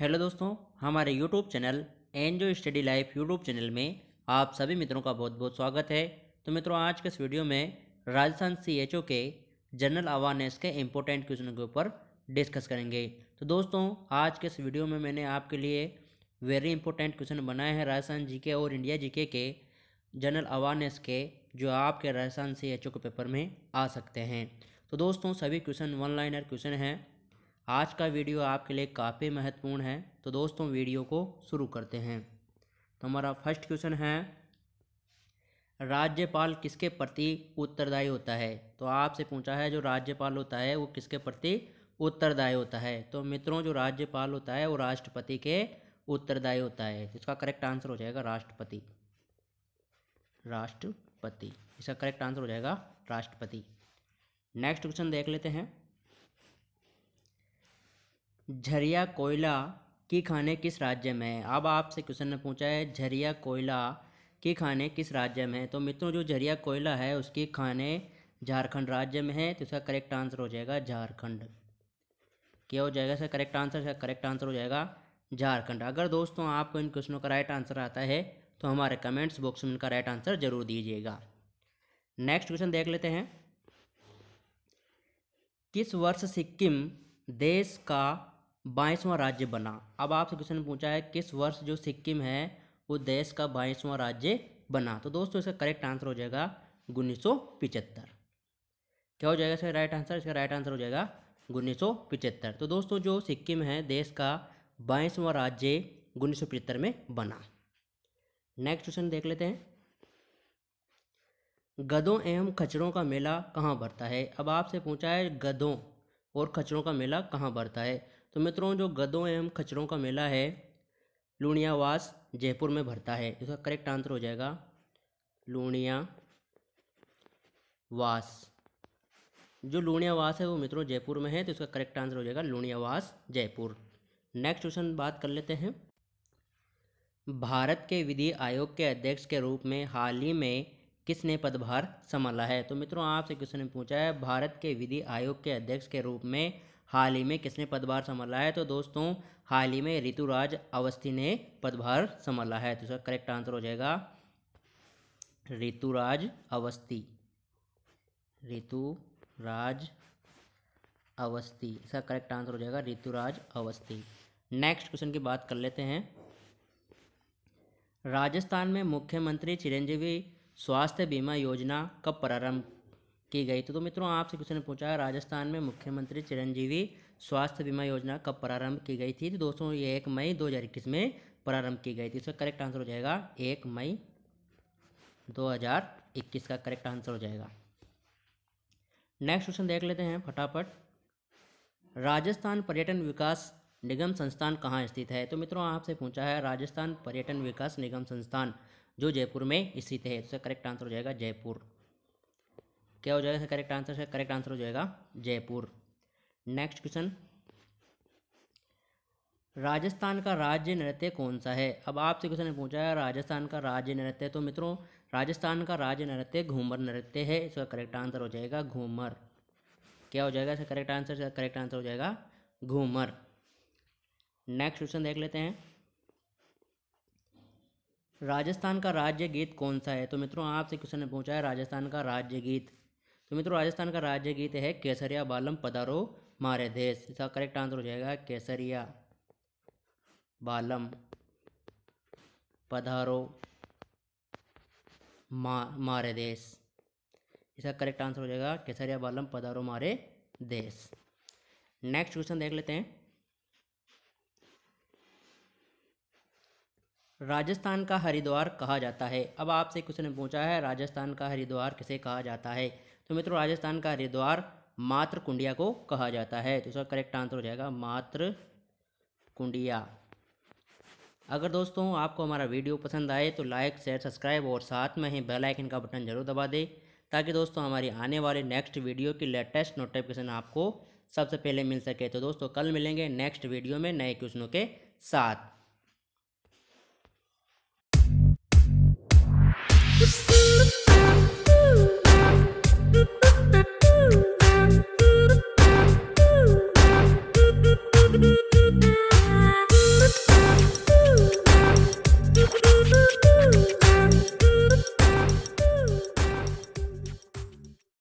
Hello दोस्तों हमारे YouTube channel एन जो स्टडी लाइफ यूट्यूब चैनल में आप सभी मित्रों का बहुत बहुत स्वागत है तो मित्रों आज के इस वीडियो में राजस्थान सी एच ओ के जनरल अवेयरनेस के इम्पोर्टेंट क्वेश्चन के ऊपर डिस्कस करेंगे तो दोस्तों आज के इस वीडियो में मैंने आपके लिए वेरी इंपॉर्टेंट क्वेश्चन बनाए हैं राजस्थान जी के और इंडिया जी के जनरल अवेयरनेस के जो आपके राजस्थान सी एच ओ के पेपर में आ सकते हैं तो दोस्तों सभी क्वेश्चन वन लाइनर क्वेश्चन हैं आज का वीडियो आपके लिए काफ़ी महत्वपूर्ण है तो दोस्तों वीडियो को शुरू करते हैं तो हमारा फर्स्ट क्वेश्चन है राज्यपाल किसके प्रति उत्तरदायी होता है तो आपसे पूछा है जो राज्यपाल होता है वो किसके प्रति उत्तरदायी होता है तो मित्रों जो राज्यपाल होता है वो राष्ट्रपति के उत्तरदायी होता है तो इसका करेक्ट आंसर हो जाएगा राष्ट्रपति राष्ट्रपति इसका करेक्ट आंसर हो जाएगा राष्ट्रपति नेक्स्ट क्वेश्चन देख लेते हैं झरिया कोयला की खाने किस राज्य में है अब आपसे क्वेश्चन ने पूछा है झरिया कोयला की खाने किस राज्य में है तो मित्रों जो झरिया कोयला है उसकी खाने झारखंड राज्य में है तो इसका करेक्ट आंसर हो जाएगा झारखंड क्या हो जाएगा इसका करेक्ट आंसर इसका करेक्ट आंसर हो जाएगा झारखंड अगर दोस्तों आपको इन क्वेश्चनों का राइट आंसर आता है तो हमारे कमेंट्स बॉक्स में इनका राइट आंसर जरूर दीजिएगा नेक्स्ट क्वेश्चन देख लेते हैं किस वर्ष सिक्किम देश का बाईसवां राज्य बना अब आपसे क्वेश्चन पूछा है किस वर्ष जो सिक्किम है वो देश का बाईसवां राज्य बना तो दोस्तों इसका करेक्ट आंसर हो जाएगा उन्नीस क्या हो जाएगा इसका राइट आंसर इसका राइट आंसर हो जाएगा उन्नीस तो दोस्तों जो सिक्किम है देश का बाईसवां राज्य उन्नीस में बना नेक्स्ट क्वेश्चन देख लेते हैं गधों एवं खचरों का मेला कहाँ भरता है अब आपसे पूछा है गधों और खचरों का मेला कहाँ भरता है तो मित्रों जो गदों एवं खचरों का मेला है लूणियावास जयपुर में भरता है इसका करेक्ट आंसर हो जाएगा वास जो लूणियावास है वो मित्रों जयपुर में है तो इसका करेक्ट आंसर हो जाएगा लूणियावास जयपुर नेक्स्ट क्वेश्चन बात कर लेते हैं भारत के विधि आयोग के अध्यक्ष के रूप में हाल ही में किसने पदभार संभाला है तो मित्रों आपसे क्वेश्चन पूछा है भारत के विधि आयोग के अध्यक्ष के रूप में हाल ही में किसने पदभार संभाला है तो दोस्तों हाल ही में ऋतुराज अवस्थी ने पदभार संभाला है तो इसका करेक्ट आंसर हो जाएगा ऋतुराज अवस्थी ऋतुराज अवस्थी इसका करेक्ट आंसर हो जाएगा ऋतुराज अवस्थी नेक्स्ट क्वेश्चन की बात कर लेते हैं राजस्थान में मुख्यमंत्री चिरंजीवी स्वास्थ्य बीमा योजना कब प्रारंभ की गई तो, तो मित्रों आपसे क्वेश्चन पूछा है राजस्थान में मुख्यमंत्री चिरंजीवी स्वास्थ्य बीमा योजना कब प्रारंभ की गई थी तो दोस्तों ये एक मई इक्कीस में प्रारंभ की गई थी इसका करेक्ट आंसर हो जाएगा एक मई इक्कीस का करेक्ट आंसर हो जाएगा नेक्स्ट क्वेश्चन देख लेते हैं फटाफट राजस्थान पर्यटन विकास निगम संस्थान कहाँ स्थित है तो मित्रों आपसे पूछा है राजस्थान पर्यटन विकास निगम संस्थान जो जयपुर में स्थित है इसका करेक्ट आंसर हो जाएगा जयपुर क्या हो जाएगा करेक्ट आंसर इसका करेक्ट आंसर हो जाएगा जयपुर नेक्स्ट क्वेश्चन राजस्थान का राज्य नृत्य कौन सा है अब आपसे क्वेश्चन पूछा है राजस्थान का राज्य नृत्य तो मित्रों राजस्थान का राज्य नृत्य घूमर नृत्य है इसका करेक्ट आंसर हो जाएगा घूमर क्या हो जाएगा इसका करेक्ट आंसर इसका करेक्ट आंसर हो जाएगा घूमर नेक्स्ट क्वेश्चन देख लेते हैं राजस्थान का राज्य गीत कौन सा है तो मित्रों आपसे क्वेश्चन ने पूछा है राजस्थान का राज्य गीत तो मित्रों राजस्थान का राज्य गीत है केसरिया बालम पधारो मारे देश इसका करेक्ट आंसर हो जाएगा केसरिया बालम पधारो मा मारे देश इसका करेक्ट आंसर हो जाएगा केसरिया बालम पधारो मारे देश नेक्स्ट क्वेश्चन देख लेते हैं राजस्थान का हरिद्वार कहा जाता है अब आपसे क्वेश्चन पूछा है राजस्थान का हरिद्वार किसे कहा जाता है तो मित्रों राजस्थान का हरिद्वार मात्र कुंडिया को कहा जाता है तो इसका करेक्ट आंसर हो जाएगा मात्र कुंडिया अगर दोस्तों आपको हमारा वीडियो पसंद आए तो लाइक शेयर सब्सक्राइब और साथ में ही बेल आइकन का बटन जरूर दबा दें ताकि दोस्तों हमारी आने वाले नेक्स्ट वीडियो की लेटेस्ट नोटिफिकेशन आपको सबसे पहले मिल सके तो दोस्तों कल मिलेंगे नेक्स्ट वीडियो में नए क्वेश्चनों के साथ Thank you.